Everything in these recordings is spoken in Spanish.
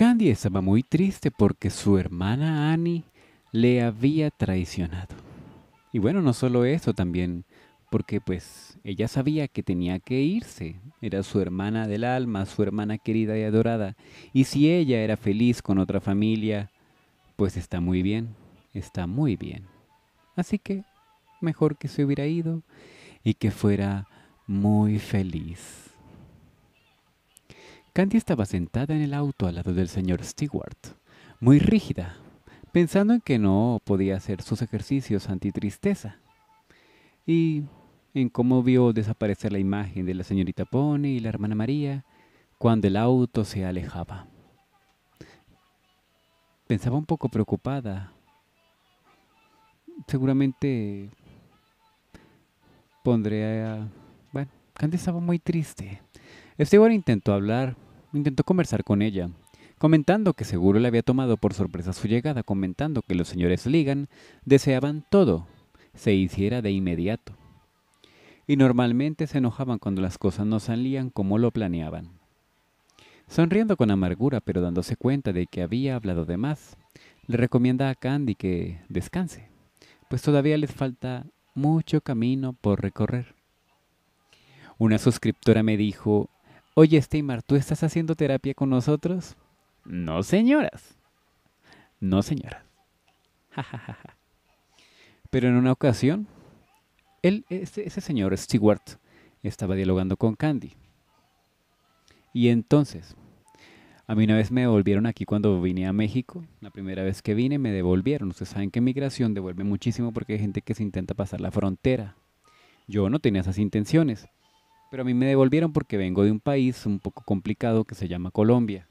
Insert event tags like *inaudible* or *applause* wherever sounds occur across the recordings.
Candy estaba muy triste porque su hermana Annie le había traicionado. Y bueno, no solo eso también, porque pues ella sabía que tenía que irse. Era su hermana del alma, su hermana querida y adorada. Y si ella era feliz con otra familia, pues está muy bien, está muy bien. Así que mejor que se hubiera ido y que fuera muy feliz. Candy estaba sentada en el auto al lado del señor Stewart, muy rígida, pensando en que no podía hacer sus ejercicios antitristeza. Y en cómo vio desaparecer la imagen de la señorita Pony y la hermana María cuando el auto se alejaba. Pensaba un poco preocupada. Seguramente pondría... Bueno, Candy estaba muy triste. Esteban intentó hablar, intentó conversar con ella, comentando que seguro le había tomado por sorpresa su llegada, comentando que los señores Ligan deseaban todo se hiciera de inmediato. Y normalmente se enojaban cuando las cosas no salían como lo planeaban. Sonriendo con amargura, pero dándose cuenta de que había hablado de más, le recomienda a Candy que descanse, pues todavía les falta mucho camino por recorrer. Una suscriptora me dijo, Oye, Steymar, ¿tú estás haciendo terapia con nosotros? No, señoras. No, señoras. Pero en una ocasión, él, ese, ese señor, Stewart, estaba dialogando con Candy. Y entonces, a mí una vez me devolvieron aquí cuando vine a México. La primera vez que vine me devolvieron. Ustedes saben que migración devuelve muchísimo porque hay gente que se intenta pasar la frontera. Yo no tenía esas intenciones. Pero a mí me devolvieron porque vengo de un país un poco complicado que se llama Colombia.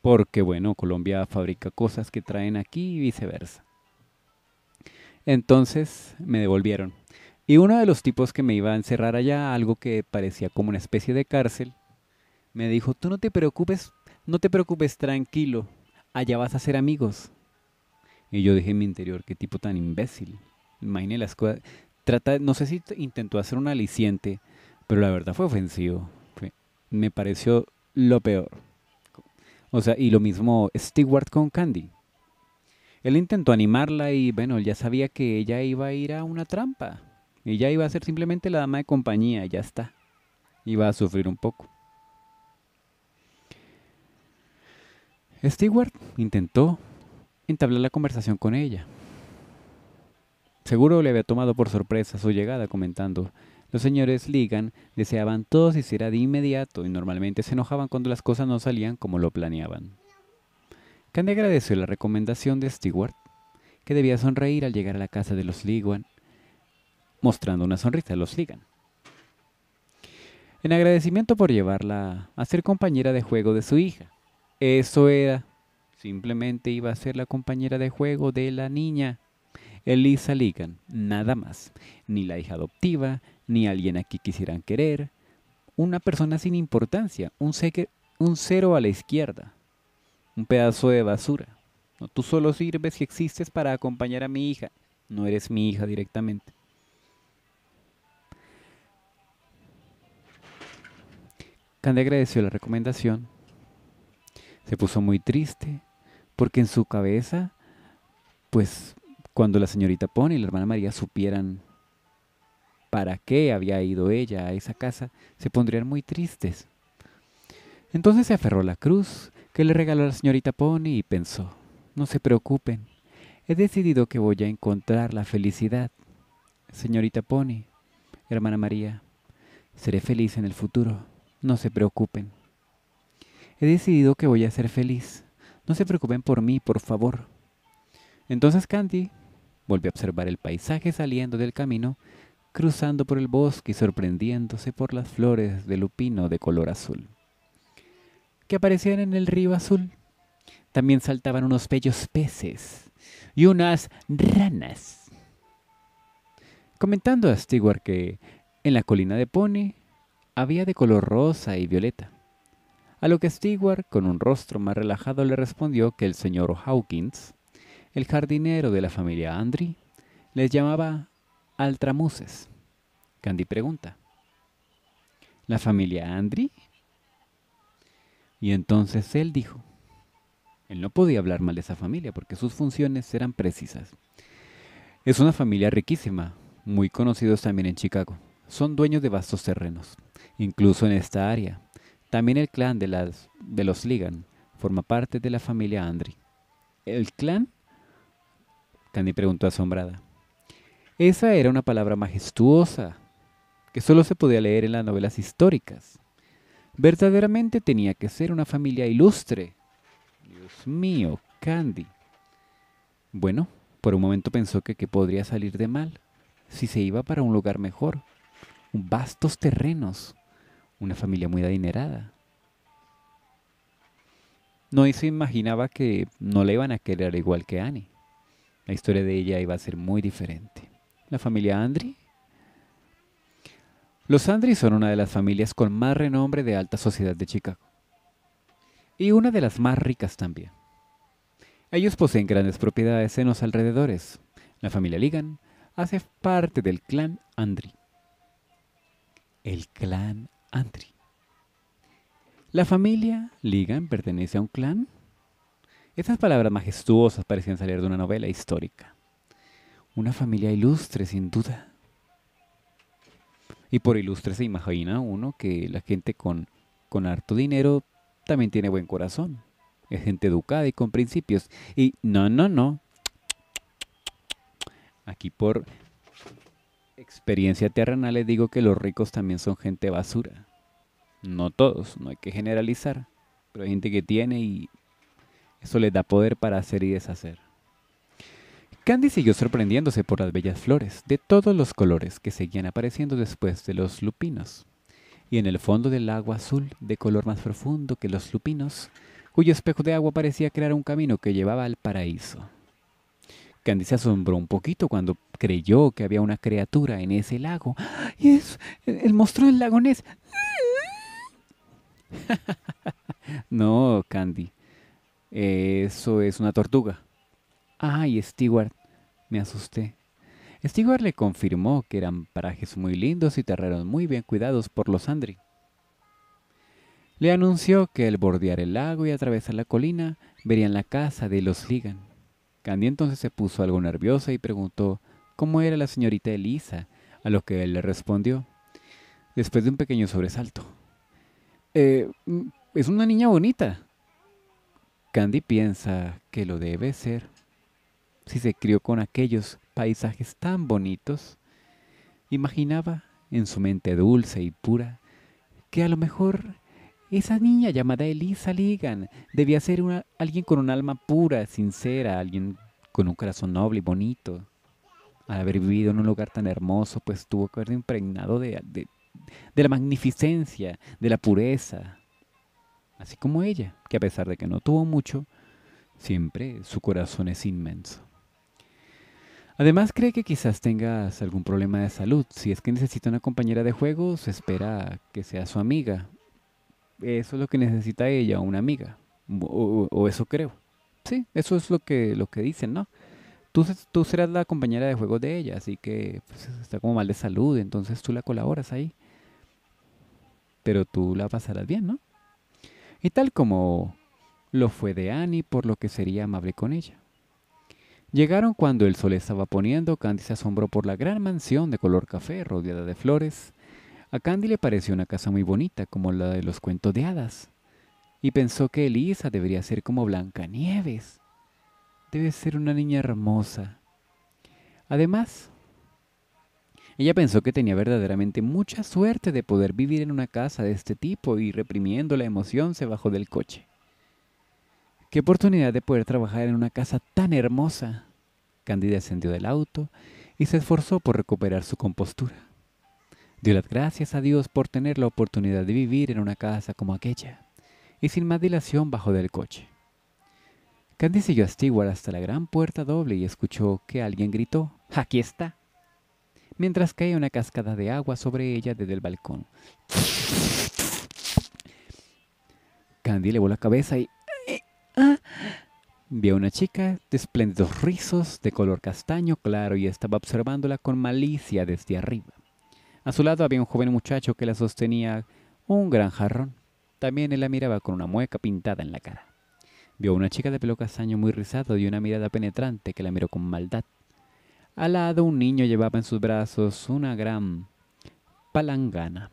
Porque bueno, Colombia fabrica cosas que traen aquí y viceversa. Entonces me devolvieron. Y uno de los tipos que me iba a encerrar allá, algo que parecía como una especie de cárcel, me dijo, tú no te preocupes, no te preocupes, tranquilo, allá vas a ser amigos. Y yo dije en mi interior, qué tipo tan imbécil. Imagine las cosas. Trata, no sé si intentó hacer un aliciente pero la verdad fue ofensivo. Me pareció lo peor. O sea, y lo mismo Stewart con Candy. Él intentó animarla y bueno, ya sabía que ella iba a ir a una trampa. Ella iba a ser simplemente la dama de compañía, ya está. Iba a sufrir un poco. Stewart intentó entablar la conversación con ella. Seguro le había tomado por sorpresa su llegada comentando, los señores Ligan deseaban todo se hiciera de inmediato y normalmente se enojaban cuando las cosas no salían como lo planeaban. Candy agradeció la recomendación de Stewart, que debía sonreír al llegar a la casa de los Ligan, mostrando una sonrisa a los Ligan. En agradecimiento por llevarla a ser compañera de juego de su hija. Eso era. Simplemente iba a ser la compañera de juego de la niña. Elisa Ligan, nada más. Ni la hija adoptiva, ni alguien aquí quisieran querer. Una persona sin importancia, un, cero a la izquierda, un pedazo de basura. tú solo sirves si existes para acompañar a mi hija. No eres mi hija directamente. Candy agradeció la recomendación. Se puso muy triste porque en su cabeza, pues cuando la señorita Pony y la hermana María supieran para qué había ido ella a esa casa, se pondrían muy tristes. Entonces se aferró la cruz que le regaló la señorita Pony y pensó, no se preocupen, he decidido que voy a encontrar la felicidad. Señorita Pony, hermana María, seré feliz en el futuro, no se preocupen. He decidido que voy a ser feliz, no se preocupen por mí, por favor. Entonces Candy volvió a observar el paisaje saliendo del camino cruzando por el bosque y sorprendiéndose por las flores de lupino de color azul, que aparecían en el río azul. También saltaban unos bellos peces y unas ranas. Comentando a Stewart que en la colina de Pony había de color rosa y violeta. A lo que Stewart, con un rostro más relajado, le respondió que el señor Hawkins, el jardinero de la familia Andry, les llamaba Altramuses. Candy pregunta. ¿La familia Andri? Y entonces él dijo. Él no podía hablar mal de esa familia porque sus funciones eran precisas. Es una familia riquísima, muy conocidos también en Chicago. Son dueños de vastos terrenos, incluso en esta área. También el clan de, las, de los Ligan forma parte de la familia Andri. ¿El clan? Candy preguntó asombrada. Esa era una palabra majestuosa, que solo se podía leer en las novelas históricas. Verdaderamente tenía que ser una familia ilustre. Dios mío, Candy. Bueno, por un momento pensó que, podría salir de mal, si se iba para un lugar mejor, vastos terrenos, una familia muy adinerada. No se imaginaba que no le iban a querer igual que Annie. La historia de ella iba a ser muy diferente la familia Andri. Los Andri son una de las familias con más renombre de alta sociedad de Chicago. Y una de las más ricas también. Ellos poseen grandes propiedades en los alrededores. La familia Ligan hace parte del clan Andri. El clan Andri. La familia Ligan pertenece a un clan. Estas palabras majestuosas parecían salir de una novela histórica. Una familia ilustre, sin duda. Y por ilustre se imagina uno que la gente con, con harto dinero también tiene buen corazón. Es gente educada y con principios. Y no, no, no. Aquí por experiencia terrenal les digo que los ricos también son gente basura. No todos, no hay que generalizar. Pero hay gente que tiene y eso les da poder para hacer y deshacer. Candy siguió sorprendiéndose por las bellas flores de todos los colores que seguían apareciendo después de los lupinos. Y en el fondo del agua azul, de color más profundo que los lupinos, cuyo espejo de agua parecía crear un camino que llevaba al paraíso. Candy se asombró un poquito cuando creyó que había una criatura en ese lago. ¡Y ¡Ah! es el monstruo del lago *laughs* no, Candy. Eso es una tortuga. Ay, ah, me asusté. Stewart le confirmó que eran parajes muy lindos y terrenos muy bien cuidados por los Andri. Le anunció que al bordear el lago y atravesar la colina verían la casa de los Ligan. Candy entonces se puso algo nerviosa y preguntó cómo era la señorita Elisa, a lo que él le respondió, después de un pequeño sobresalto. Eh, mm, es una niña bonita. Candy piensa que lo debe ser si se crió con aquellos paisajes tan bonitos, imaginaba en su mente dulce y pura que a lo mejor esa niña llamada Elisa Ligan debía ser alguien con un alma pura, sincera, alguien con un corazón noble y bonito. Al haber vivido en un lugar tan hermoso, pues tuvo que haber impregnado de la magnificencia, de la pureza. Así como ella, que a pesar de que no tuvo mucho, siempre su corazón es inmenso. Además, cree que quizás tengas algún problema de salud. Si es que necesita una compañera de juego, se espera que sea su amiga. Eso es lo que necesita ella, una amiga. O, eso creo. Sí, eso es lo que, lo que dicen, ¿no? Tú, tú serás la compañera de juego de ella, así que pues, está como mal de salud, entonces tú la colaboras ahí. Pero tú la pasarás bien, ¿no? Y tal como lo fue de Annie, por lo que sería amable con ella. Llegaron cuando el sol estaba poniendo. Candy se asombró por la gran mansión de color café rodeada de flores. A Candy le pareció una casa muy bonita, como la de los cuentos de hadas, y pensó que Elisa debería ser como Blancanieves. Debe ser una niña hermosa. Además, ella pensó que tenía verdaderamente mucha suerte de poder vivir en una casa de este tipo y reprimiendo la emoción se bajó del coche. Qué oportunidad de poder trabajar en una casa tan hermosa. Candy descendió del auto y se esforzó por recuperar su compostura. Dio las gracias a Dios por tener la oportunidad de vivir en una casa como aquella, y sin más dilación bajó del coche. Candy siguió a Stewart hasta la gran puerta doble y escuchó que alguien gritó, ¡Aquí está! mientras caía una cascada de agua sobre ella desde el balcón. Candy levó la cabeza y Vio una chica de espléndidos rizos de color castaño claro y estaba observándola con malicia desde arriba. A su lado había un joven muchacho que la sostenía un gran jarrón. También él la miraba con una mueca pintada en la cara. Vio a una chica de pelo castaño muy rizado y una mirada penetrante que la miró con maldad. Al lado un niño llevaba en sus brazos una gran palangana.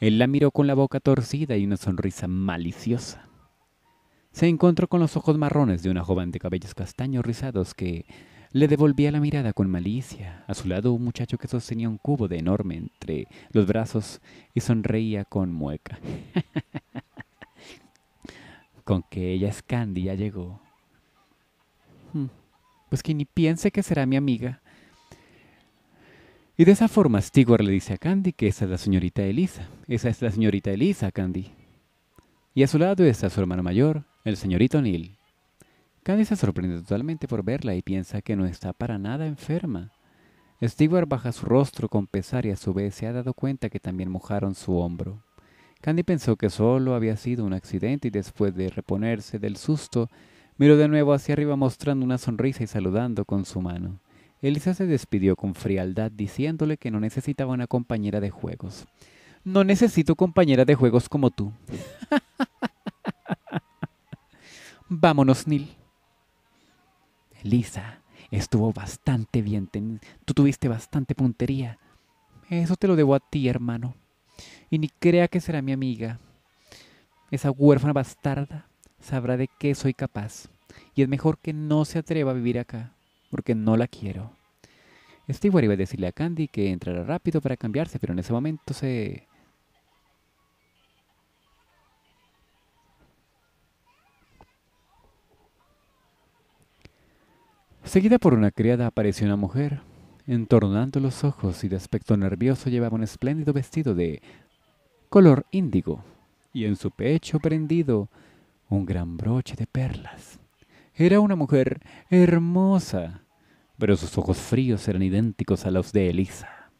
Él la miró con la boca torcida y una sonrisa maliciosa se encontró con los ojos marrones de una joven de cabellos castaños rizados que le devolvía la mirada con malicia. A su lado un muchacho que sostenía un cubo de enorme entre los brazos y sonreía con mueca. *laughs* con que ella es Candy ya llegó. Hmm, pues que ni piense que será mi amiga. Y de esa forma Stewart le dice a Candy que esa es la señorita Elisa. Esa es la señorita Elisa, Candy. Y a su lado está su hermano mayor, el señorito Neil. Candy se sorprende totalmente por verla y piensa que no está para nada enferma. Stewart baja su rostro con pesar y a su vez se ha dado cuenta que también mojaron su hombro. Candy pensó que solo había sido un accidente y después de reponerse del susto, miró de nuevo hacia arriba mostrando una sonrisa y saludando con su mano. Elisa se despidió con frialdad diciéndole que no necesitaba una compañera de juegos. No necesito compañera de juegos como tú. *laughs* Vámonos, Neil. Elisa estuvo bastante bien. Tú tuviste bastante puntería. Eso te lo debo a ti, hermano. Y ni crea que será mi amiga. Esa huérfana bastarda sabrá de qué soy capaz. Y es mejor que no se atreva a vivir acá, porque no la quiero. Steward iba a decirle a Candy que entrara rápido para cambiarse, pero en ese momento se Seguida por una criada apareció una mujer. Entornando los ojos y de aspecto nervioso llevaba un espléndido vestido de color índigo y en su pecho prendido un gran broche de perlas. Era una mujer hermosa, pero sus ojos fríos eran idénticos a los de Elisa.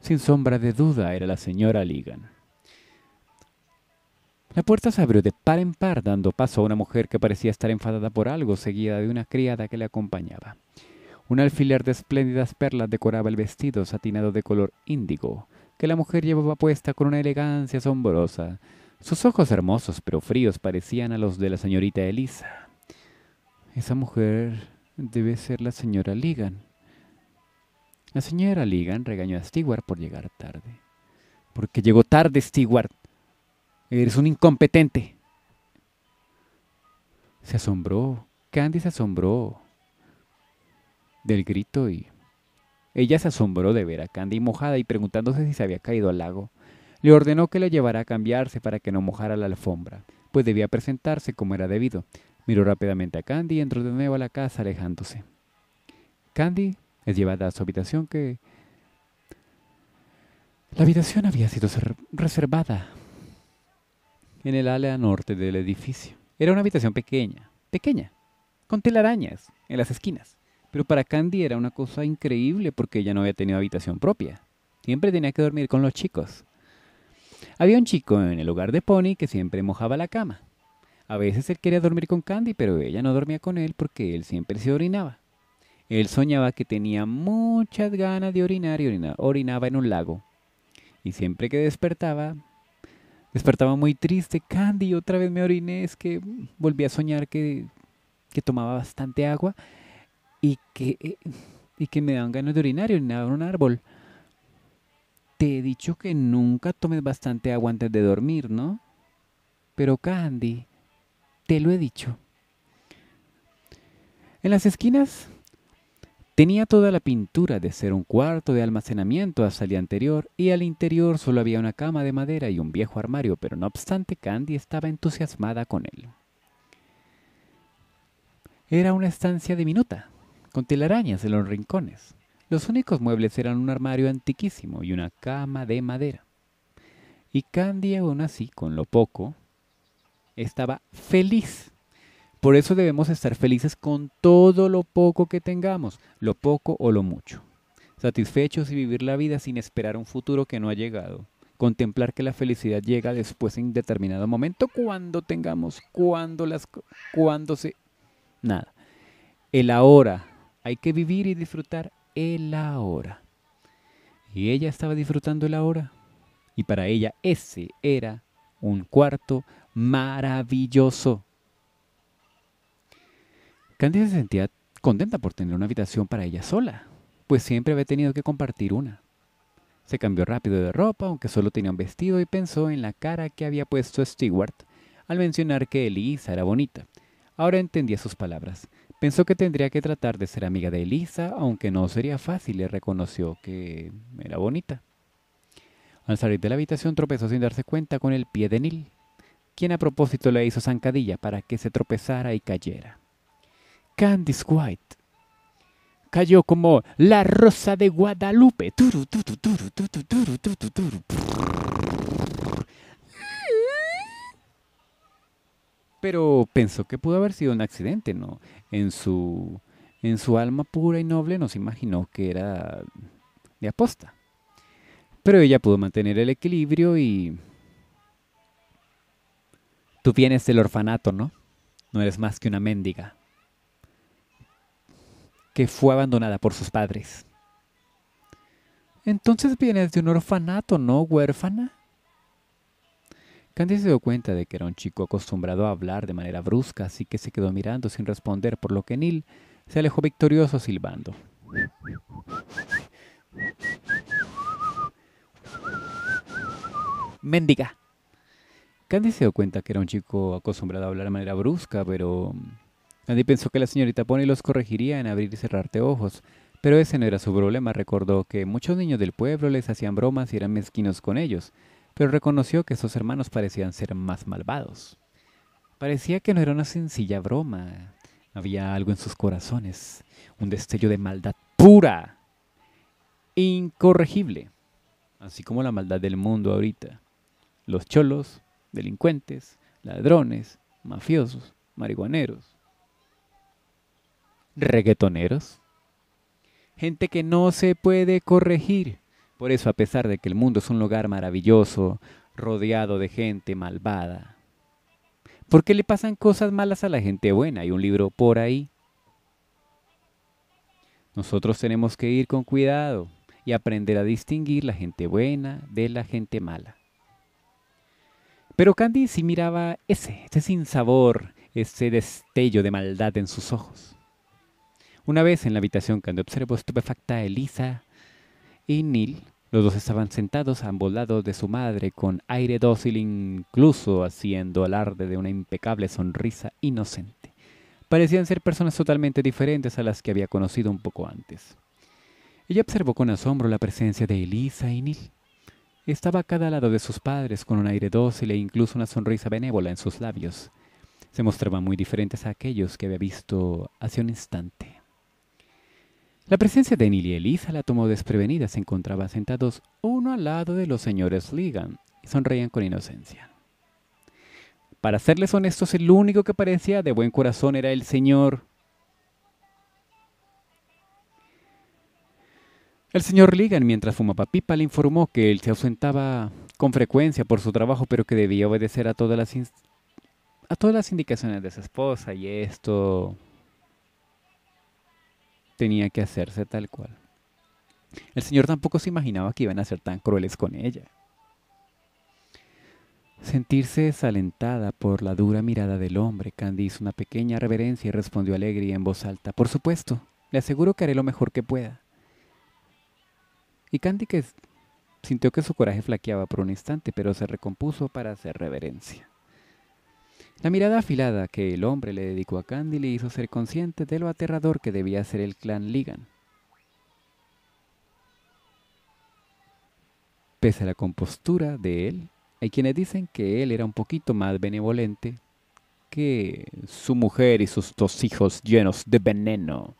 Sin sombra de duda era la señora Ligan. La puerta se abrió de par en par, dando paso a una mujer que parecía estar enfadada por algo, seguida de una criada que le acompañaba. Un alfiler de espléndidas perlas decoraba el vestido satinado de color índigo, que la mujer llevaba puesta con una elegancia asombrosa. Sus ojos hermosos pero fríos parecían a los de la señorita Elisa. Esa mujer debe ser la señora Ligan. La señora Ligan regañó a Stewart por llegar tarde. Porque llegó tarde, Stewart. Eres un incompetente. Se asombró. Candy se asombró del grito y ella se asombró de ver a Candy mojada y preguntándose si se había caído al lago. Le ordenó que la llevara a cambiarse para que no mojara la alfombra, pues debía presentarse como era debido. Miró rápidamente a Candy y entró de nuevo a la casa alejándose. Candy es llevada a su habitación que... La habitación había sido reservada en el ala norte del edificio. Era una habitación pequeña, pequeña, con telarañas en las esquinas. Pero para Candy era una cosa increíble porque ella no había tenido habitación propia. Siempre tenía que dormir con los chicos. Había un chico en el hogar de Pony que siempre mojaba la cama. A veces él quería dormir con Candy, pero ella no dormía con él porque él siempre se orinaba. Él soñaba que tenía muchas ganas de orinar y orinaba en un lago. Y siempre que despertaba, Despertaba muy triste, Candy, otra vez me oriné, es que volví a soñar que, tomaba bastante agua y que, y que me daban ganas de orinar y orinaba en un árbol. Te he dicho que nunca tomes bastante agua antes de dormir, ¿no? Pero Candy, te lo he dicho. En las esquinas Tenía toda la pintura de ser un cuarto de almacenamiento hasta el día anterior y al interior solo había una cama de madera y un viejo armario, pero no obstante Candy estaba entusiasmada con él. Era una estancia diminuta, con telarañas en los rincones. Los únicos muebles eran un armario antiquísimo y una cama de madera. Y Candy aún así, con lo poco, estaba feliz por eso debemos estar felices con todo lo poco que tengamos, lo poco o lo mucho. Satisfechos y vivir la vida sin esperar un futuro que no ha llegado. Contemplar que la felicidad llega después en determinado momento, cuando tengamos, cuando las, cuando se... Nada. El ahora. Hay que vivir y disfrutar el ahora. Y ella estaba disfrutando el ahora. Y para ella ese era un cuarto maravilloso. Candy se sentía contenta por tener una habitación para ella sola, pues siempre había tenido que compartir una. Se cambió rápido de ropa, aunque solo tenía un vestido, y pensó en la cara que había puesto Stewart al mencionar que Elisa era bonita. Ahora entendía sus palabras. Pensó que tendría que tratar de ser amiga de Elisa, aunque no sería fácil, y reconoció que era bonita. Al salir de la habitación tropezó sin darse cuenta con el pie de Neil, quien a propósito le hizo zancadilla para que se tropezara y cayera. Candice White. Cayó como la rosa de Guadalupe. Pero pensó que pudo haber sido un accidente, ¿no? En su, en su alma pura y noble no se imaginó que era de aposta. Pero ella pudo mantener el equilibrio y... Tú vienes del orfanato, ¿no? No eres más que una mendiga que fue abandonada por sus padres. Entonces vienes de un orfanato, ¿no, huérfana? Candy se dio cuenta de que era un chico acostumbrado a hablar de manera brusca, así que se quedó mirando sin responder, por lo que Neil se alejó victorioso silbando. Mendiga. Candy se dio cuenta que era un chico acostumbrado a hablar de manera brusca, pero Nadie pensó que la señorita Pony los corregiría en abrir y cerrarte ojos, pero ese no era su problema. Recordó que muchos niños del pueblo les hacían bromas y eran mezquinos con ellos, pero reconoció que esos hermanos parecían ser más malvados. Parecía que no era una sencilla broma. Había algo en sus corazones, un destello de maldad pura, incorregible, así como la maldad del mundo ahorita. Los cholos, delincuentes, ladrones, mafiosos, marihuaneros, reguetoneros gente que no se puede corregir. Por eso, a pesar de que el mundo es un lugar maravilloso, rodeado de gente malvada, ¿por qué le pasan cosas malas a la gente buena? Hay un libro por ahí. Nosotros tenemos que ir con cuidado y aprender a distinguir la gente buena de la gente mala. Pero Candy sí miraba ese, ese sinsabor, ese destello de maldad en sus ojos. Una vez en la habitación cuando observó estupefacta a Elisa y Neil, los dos estaban sentados a ambos lados de su madre con aire dócil incluso haciendo alarde de una impecable sonrisa inocente. Parecían ser personas totalmente diferentes a las que había conocido un poco antes. Ella observó con asombro la presencia de Elisa y Neil. Estaba a cada lado de sus padres con un aire dócil e incluso una sonrisa benévola en sus labios. Se mostraban muy diferentes a aquellos que había visto hace un instante. La presencia de Nil y Elisa la tomó desprevenida. Se encontraban sentados uno al lado de los señores Ligan y sonreían con inocencia. Para serles honestos, el único que parecía de buen corazón era el señor. El señor Ligan, mientras fumaba pipa, le informó que él se ausentaba con frecuencia por su trabajo, pero que debía obedecer a todas las, a todas las indicaciones de su esposa, y esto tenía que hacerse tal cual. El Señor tampoco se imaginaba que iban a ser tan crueles con ella. Sentirse desalentada por la dura mirada del hombre, Candy hizo una pequeña reverencia y respondió alegre y en voz alta, Por supuesto, le aseguro que haré lo mejor que pueda. Y Candy que sintió que su coraje flaqueaba por un instante, pero se recompuso para hacer reverencia. La mirada afilada que el hombre le dedicó a Candy le hizo ser consciente de lo aterrador que debía ser el clan Ligan. Pese a la compostura de él, hay quienes dicen que él era un poquito más benevolente que su mujer y sus dos hijos llenos de veneno.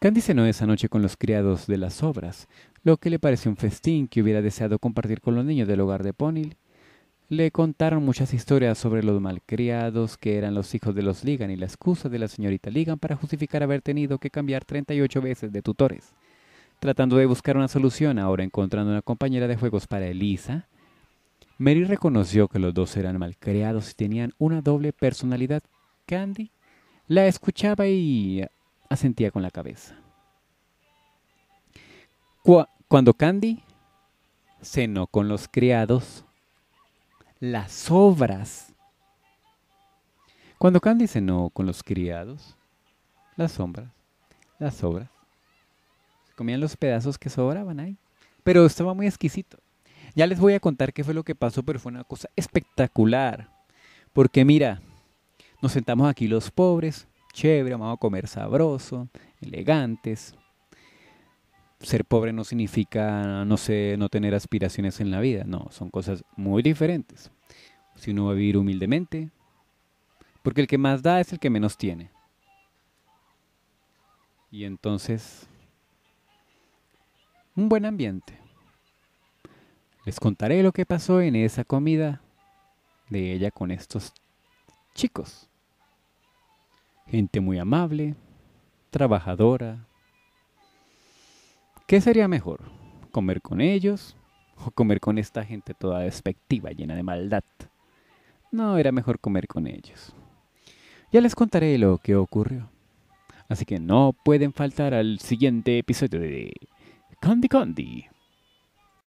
Candy cenó esa noche con los criados de las obras, lo que le pareció un festín que hubiera deseado compartir con los niños del hogar de Ponil le contaron muchas historias sobre los malcriados que eran los hijos de los Ligan y la excusa de la señorita Ligan para justificar haber tenido que cambiar 38 veces de tutores. Tratando de buscar una solución, ahora encontrando una compañera de juegos para Elisa, Mary reconoció que los dos eran malcriados y tenían una doble personalidad. Candy la escuchaba y asentía con la cabeza. Cuando Candy cenó con los criados, las obras. Cuando Candy dice no con los criados, las sombras, las obras, comían los pedazos que sobraban ahí. Pero estaba muy exquisito. Ya les voy a contar qué fue lo que pasó, pero fue una cosa espectacular. Porque mira, nos sentamos aquí los pobres, chévere, vamos a comer sabroso, elegantes, ser pobre no significa, no sé, no tener aspiraciones en la vida. No, son cosas muy diferentes. Si uno va a vivir humildemente, porque el que más da es el que menos tiene. Y entonces, un buen ambiente. Les contaré lo que pasó en esa comida de ella con estos chicos. Gente muy amable, trabajadora, ¿Qué sería mejor? ¿Comer con ellos o comer con esta gente toda despectiva, llena de maldad? No, era mejor comer con ellos. Ya les contaré lo que ocurrió. Así que no pueden faltar al siguiente episodio de Candy Candy.